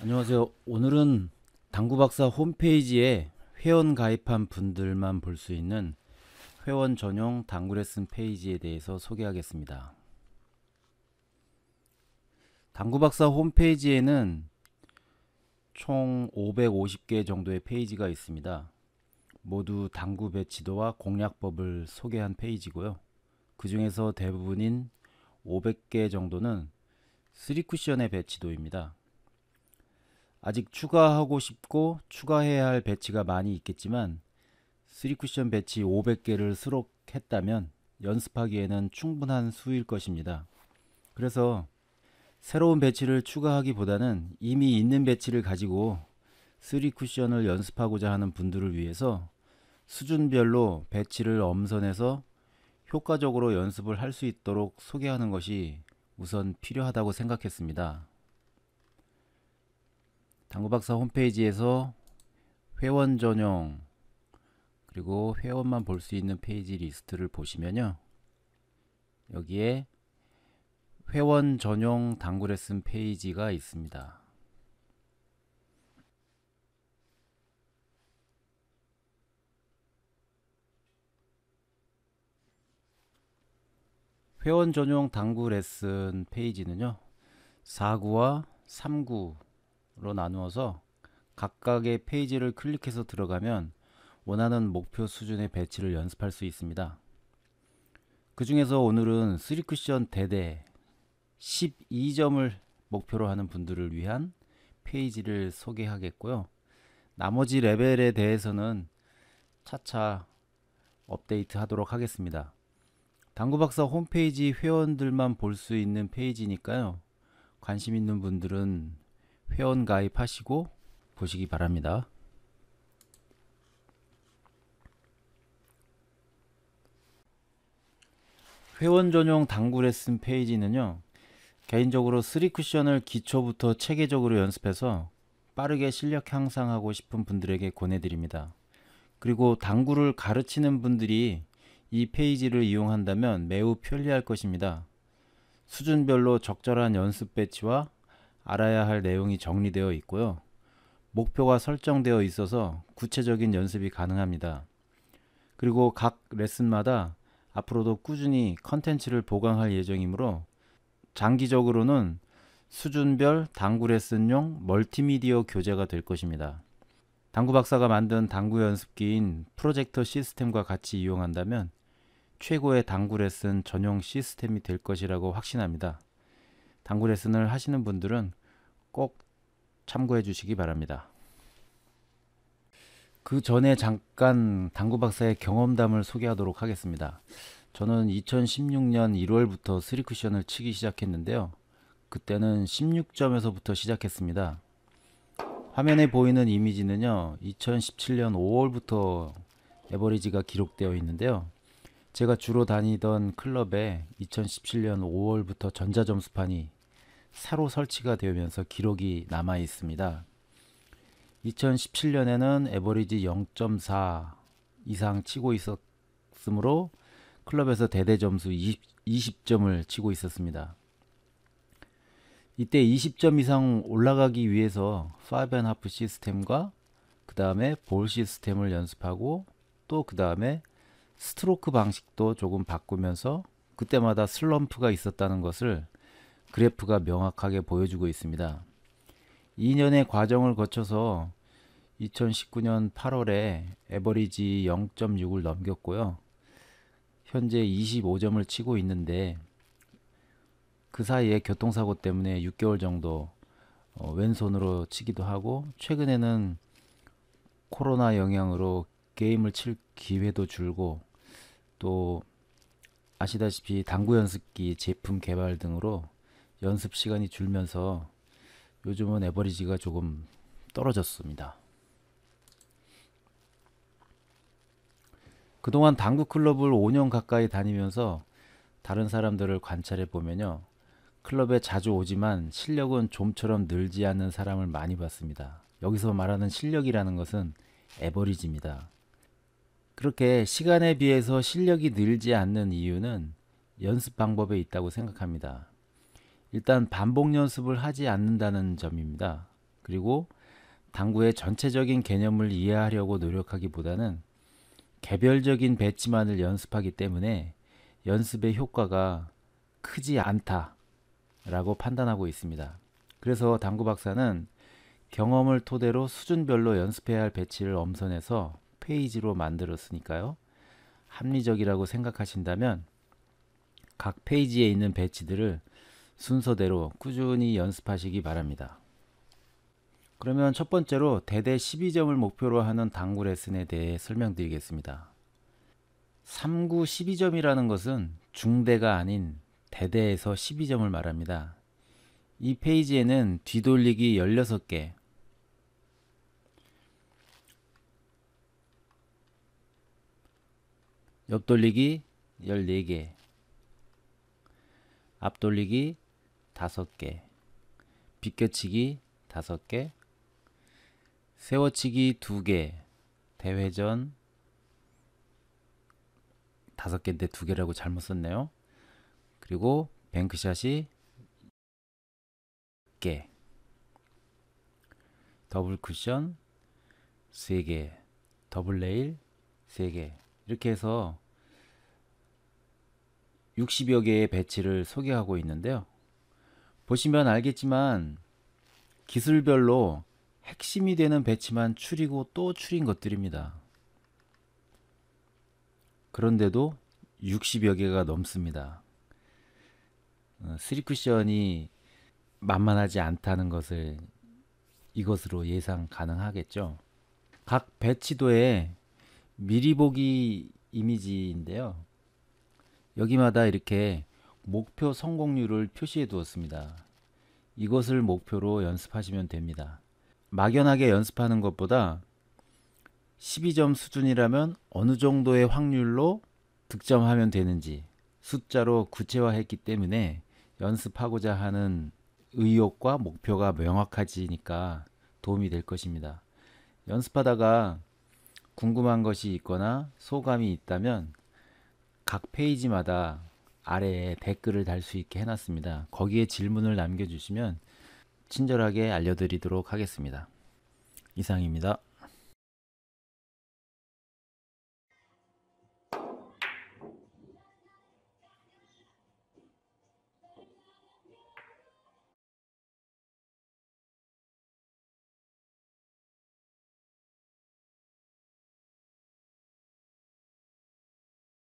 안녕하세요. 오늘은 당구박사 홈페이지에 회원 가입한 분들만 볼 수 있는 회원 전용 당구 레슨 페이지에 대해서 소개하겠습니다. 당구박사 홈페이지에는 총 550개 정도의 페이지가 있습니다. 모두 당구 배치도와 공략법을 소개한 페이지고요. 그 중에서 대부분인 500개 정도는 3쿠션의 배치도입니다. 아직 추가하고 싶고 추가해야 할 배치가 많이 있겠지만 3쿠션 배치 500개를 수록했다면 연습하기에는 충분한 수일 것입니다. 그래서 새로운 배치를 추가하기보다는 이미 있는 배치를 가지고 3쿠션을 연습하고자 하는 분들을 위해서 수준별로 배치를 엄선해서 효과적으로 연습을 할 수 있도록 소개하는 것이 우선 필요하다고 생각했습니다. 당구박사 홈페이지에서 회원 전용 그리고 회원만 볼 수 있는 페이지 리스트를 보시면요. 여기에 회원 전용 당구 레슨 페이지가 있습니다. 회원 전용 당구 레슨 페이지는요. 4구와 3구 로 나누어서 각각의 페이지를 클릭해서 들어가면 원하는 목표 수준의 배치를 연습할 수 있습니다. 그 중에서 오늘은 3쿠션 대대 12점을 목표로 하는 분들을 위한 페이지를 소개하겠고요. 나머지 레벨에 대해서는 차차 업데이트 하도록 하겠습니다. 당구박사 홈페이지 회원들만 볼 수 있는 페이지니까요. 관심 있는 분들은 회원 가입하시고 보시기 바랍니다. 회원 전용 당구 레슨 페이지는요. 개인적으로 3쿠션을 기초부터 체계적으로 연습해서 빠르게 실력 향상하고 싶은 분들에게 권해드립니다. 그리고 당구를 가르치는 분들이 이 페이지를 이용한다면 매우 편리할 것입니다. 수준별로 적절한 연습 배치와 알아야 할 내용이 정리되어 있고요. 목표가 설정되어 있어서 구체적인 연습이 가능합니다. 그리고 각 레슨마다 앞으로도 꾸준히 컨텐츠를 보강할 예정이므로 장기적으로는 수준별 당구 레슨용 멀티미디어 교재가 될 것입니다. 당구 박사가 만든 당구 연습기인 프로젝터 시스템과 같이 이용한다면 최고의 당구 레슨 전용 시스템이 될 것이라고 확신합니다. 당구 레슨을 하시는 분들은 꼭 참고해 주시기 바랍니다. 그 전에 잠깐 당구 박사의 경험담을 소개하도록 하겠습니다. 저는 2016년 1월부터 3쿠션을 치기 시작했는데요. 그때는 16점에서부터 시작했습니다. 화면에 보이는 이미지는요. 2017년 5월부터 에버리지가 기록되어 있는데요. 제가 주로 다니던 클럽에 2017년 5월부터 전자점수판이 새로 설치가 되면서 기록이 남아 있습니다. 2017년에는 에버리지 0.4 이상 치고 있었으므로 클럽에서 대대 점수 20, 점을 치고 있었습니다. 이때 20점 이상 올라가기 위해서 5&하프 시스템과 그 다음에 볼 시스템을 연습하고 또 그 다음에 스트로크 방식도 조금 바꾸면서 그때마다 슬럼프가 있었다는 것을 그래프가 명확하게 보여주고 있습니다. 2년의 과정을 거쳐서 2019년 8월에 에버리지 0.6을 넘겼고요. 현재 25점을 치고 있는데 그 사이에 교통사고 때문에 6개월 정도 어, 왼손으로 치기도 하고 최근에는 코로나 영향으로 게임을 칠 기회도 줄고 또 아시다시피 당구 연습기 제품 개발 등으로 연습 시간이 줄면서 요즘은 에버리지가 조금 떨어졌습니다. 그동안 당구 클럽을 5년 가까이 다니면서 다른 사람들을 관찰해 보면요. 클럽에 자주 오지만 실력은 좀처럼 늘지 않는 사람을 많이 봤습니다. 여기서 말하는 실력이라는 것은 에버리지입니다. 그렇게 시간에 비해서 실력이 늘지 않는 이유는 연습 방법에 있다고 생각합니다. 일단 반복 연습을 하지 않는다는 점입니다. 그리고 당구의 전체적인 개념을 이해하려고 노력하기보다는 개별적인 배치만을 연습하기 때문에 연습의 효과가 크지 않다라고 판단하고 있습니다. 그래서 당구 박사는 경험을 토대로 수준별로 연습해야 할 배치를 엄선해서 페이지로 만들었으니까요. 합리적이라고 생각하신다면 각 페이지에 있는 배치들을 순서대로 꾸준히 연습하시기 바랍니다. 그러면 첫 번째로 대대 12점을 목표로 하는 당구 레슨에 대해 설명드리겠습니다. 3구 12점이라는 것은 중대가 아닌 대대에서 12점을 말합니다. 이 페이지에는 뒤돌리기 16개, 옆돌리기 14개, 앞돌리기 다섯 개, 비껴치기 다섯 개, 세워치기 두 개, 대회전 다섯 개인데 네 두 개라고 잘못 썼네요. 그리고 뱅크샷이 개, 더블 쿠션 세 개, 더블 레일 세 개. 이렇게 해서 60여 개의 배치를 소개하고 있는데요. 보시면 알겠지만 기술별로 핵심이 되는 배치만 추리고 또 추린 것들입니다. 그런데도 60여 개가 넘습니다. 3쿠션이 어, 만만하지 않다는 것을 이것으로 예상 가능하겠죠. 각 배치도에 미리 보기 이미지인데요. 여기마다 이렇게 목표 성공률을 표시해 두었습니다. 이것을 목표로 연습하시면 됩니다. 막연하게 연습하는 것보다 12점 수준이라면 어느 정도의 확률로 득점하면 되는지 숫자로 구체화했기 때문에 연습하고자 하는 의욕과 목표가 명확해지니까 도움이 될 것입니다. 연습하다가 궁금한 것이 있거나 소감이 있다면 각 페이지마다 아래에 댓글을 달 수 있게 해놨습니다. 거기에 질문을 남겨주시면 친절하게 알려드리도록 하겠습니다. 이상입니다.